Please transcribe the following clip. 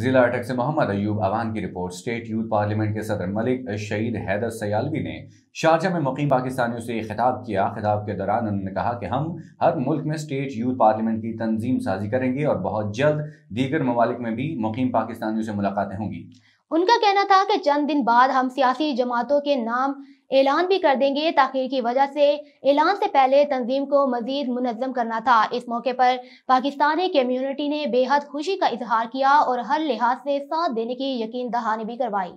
जिला अटक से मोहम्मद अयूब अवान की रिपोर्ट स्टेट यूथ पार्लियामेंट के सदर मलिक शहीद हैदर सयालवी ने शारजा में मुकीम पाकिस्तानियों से खिताब किया खिताब के दौरान उन्होंने कहा कि हम हर मुल्क में स्टेट यूथ पार्लियामेंट की तंजीम साजी करेंगे और बहुत जल्द दीगर ममालिक में भी मुकीम पाकिस्तानियों से मुलाकातें होंगी उनका कहना था कि चंद दिन बाद हम सियासी जमातों के नाम ऐलान भी कर देंगे ताखिर की वजह से ऐलान से पहले तंजीम को मजीद मुनजम करना था इस मौके पर पाकिस्तानी कम्यूनिटी ने बेहद खुशी का इजहार किया और हर लिहाज से साथ देने की यकीन दहानी भी करवाई